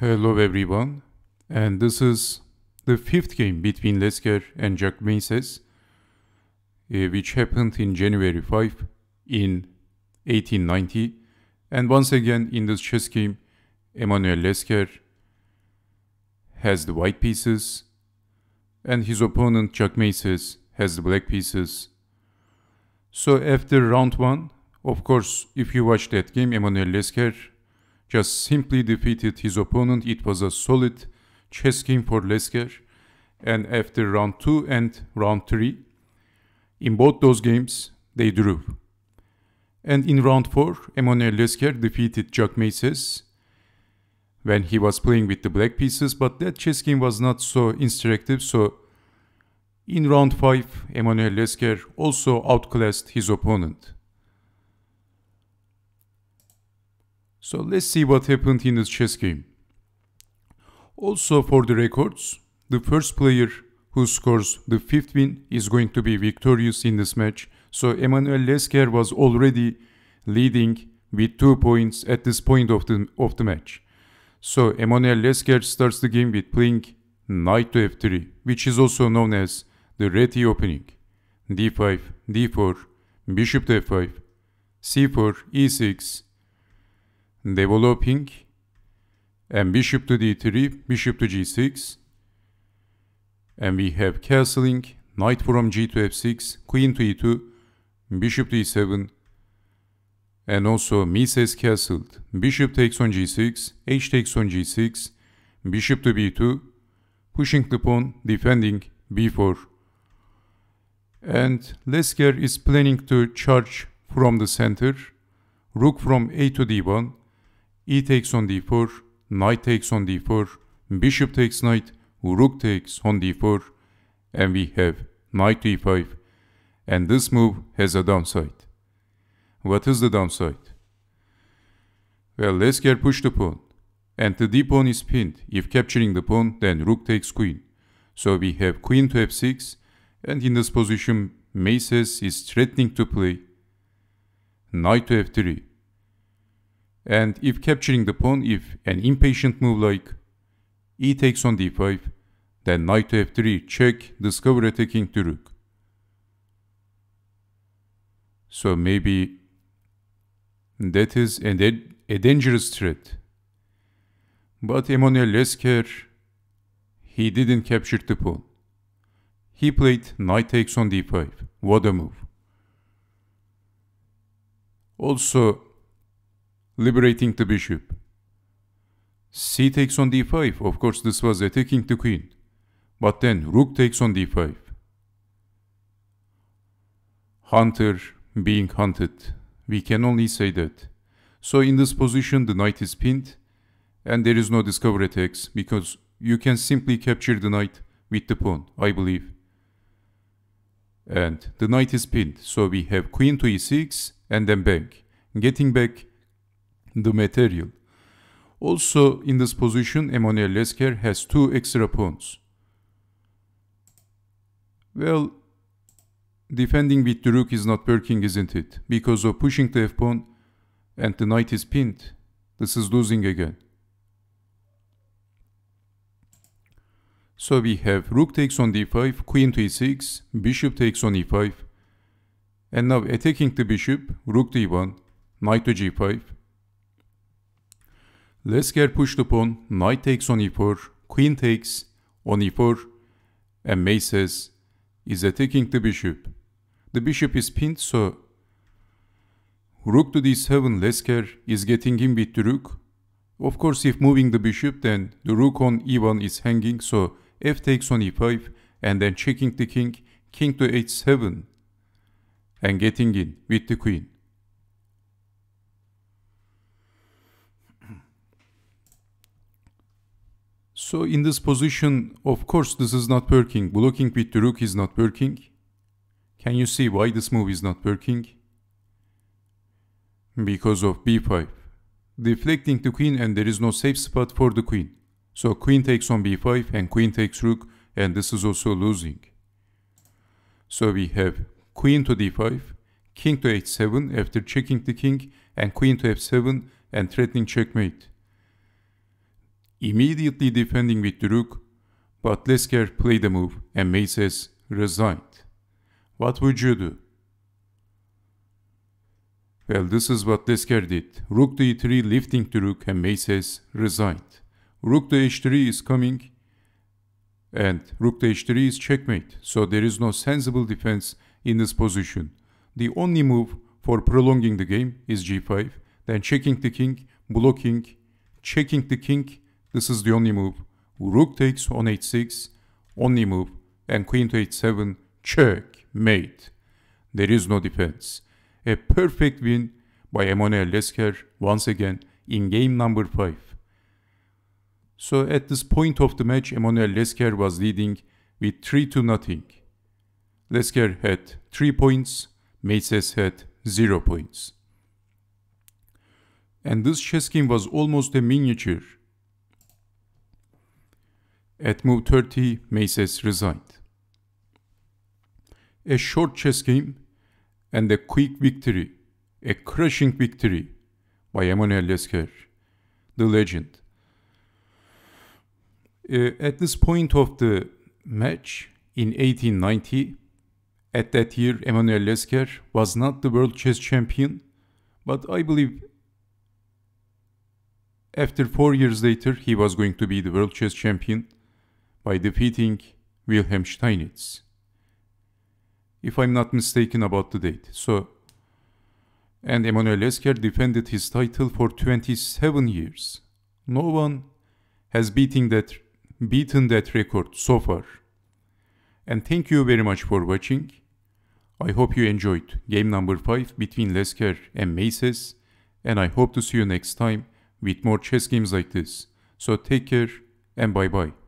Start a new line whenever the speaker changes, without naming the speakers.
Hello everyone, and this is the fifth game between Lesker and Jack Mises, uh, eh, which happened in January 5 in 1890. And once again in this chess game, Emmanuel Lesker has the white pieces, and his opponent Jack Mises has the black pieces. So after round 1, of course, if you watch that game, Emmanuel Lesker just simply defeated his opponent. It was a solid chess game for Lesker. And after round 2 and round 3, in both those games, they drew. And in round 4, Emmanuel Lesker defeated Jack Maces when he was playing with the black pieces, but that chess game was not so instructive, so in round 5, Emmanuel Lesker also outclassed his opponent. So let's see what happened in this chess game. Also for the records, the first player who scores the fifth win is going to be victorious in this match. So Emmanuel Lesker was already leading with 2 points at this point of the, of the match. So Emmanuel Lesker starts the game with playing knight to f3, which is also known as the red opening. d5, d4, bishop to f5, c4, e6, developing and bishop to d3, bishop to g6 and we have castling, knight from g to f6, queen to e2, bishop to e7 and also miss is castled, bishop takes on g6, h takes on g6, bishop to b2, pushing the pawn, defending b4 and Lesker is planning to charge from the center, rook from a to d1, e takes on d4, knight takes on d4, bishop takes knight, rook takes on d4, and we have knight e5, and this move has a downside. What is the downside? Well, let's get pushed the pawn, and the d pawn is pinned. If capturing the pawn, then rook takes queen. So we have queen to f6, and in this position, Maces is threatening to play knight to f3, and if capturing the pawn, if an impatient move like e takes on d5, then knight to f3, check, discover attacking to rook. So maybe that is a, a dangerous threat. But Emmanuel Lesker, he didn't capture the pawn. He played knight takes on d5. What a move. Also, liberating the bishop. c takes on d5, of course this was attacking the queen. But then rook takes on d5. Hunter being hunted. We can only say that. So in this position the knight is pinned and there is no discover attacks because you can simply capture the knight with the pawn, I believe. And the knight is pinned, so we have queen to e6 and then back, getting back the material. Also, in this position, Emanuel Lesker has two extra pawns. Well, defending with the rook is not working, isn't it? Because of pushing the f-pawn and the knight is pinned. This is losing again. So we have rook takes on d5, queen to e6, bishop takes on e5. And now attacking the bishop, rook d1, knight to g5, Let's get pushed upon, knight takes on e4, queen takes on e4, and mate says, is attacking the bishop. The bishop is pinned, so rook to d7, Lesker is getting in with the rook. Of course, if moving the bishop, then the rook on e1 is hanging, so f takes on e5, and then checking the king, king to h7, and getting in with the queen. So in this position, of course, this is not working. Blocking with the rook is not working. Can you see why this move is not working? Because of b5. Deflecting the queen and there is no safe spot for the queen. So queen takes on b5 and queen takes rook and this is also losing. So we have queen to d5, king to h7 after checking the king and queen to f7 and threatening checkmate immediately defending with rook, but Lesker played the move and Maces resigned. What would you do? Well, this is what Lesker did. Rook to e3 lifting to rook and Maces resigned. Rook to h3 is coming and rook to h3 is checkmate. So there is no sensible defense in this position. The only move for prolonging the game is g5, then checking the king, blocking, checking the king, this is the only move. Rook takes on h6, only move, and queen to h7, checkmate. There is no defense. A perfect win by Emmanuel Lesker once again in game number 5. So at this point of the match, Emmanuel Lesker was leading with 3 to nothing. Lesker had 3 points, Maces had 0 points. And this chess game was almost a miniature at move 30, Maces resigned. A short chess game and a quick victory, a crushing victory by Emmanuel Lesker, the legend. Uh, at this point of the match in 1890, at that year Emmanuel Lesker was not the world chess champion, but I believe after four years later he was going to be the world chess champion by defeating Wilhelm Steinitz. If I'm not mistaken about the date, so... And Emanuel Esker defended his title for 27 years. No one has beaten that, beaten that record so far. And thank you very much for watching. I hope you enjoyed game number 5 between Lesker and Maces and I hope to see you next time with more chess games like this. So take care and bye bye.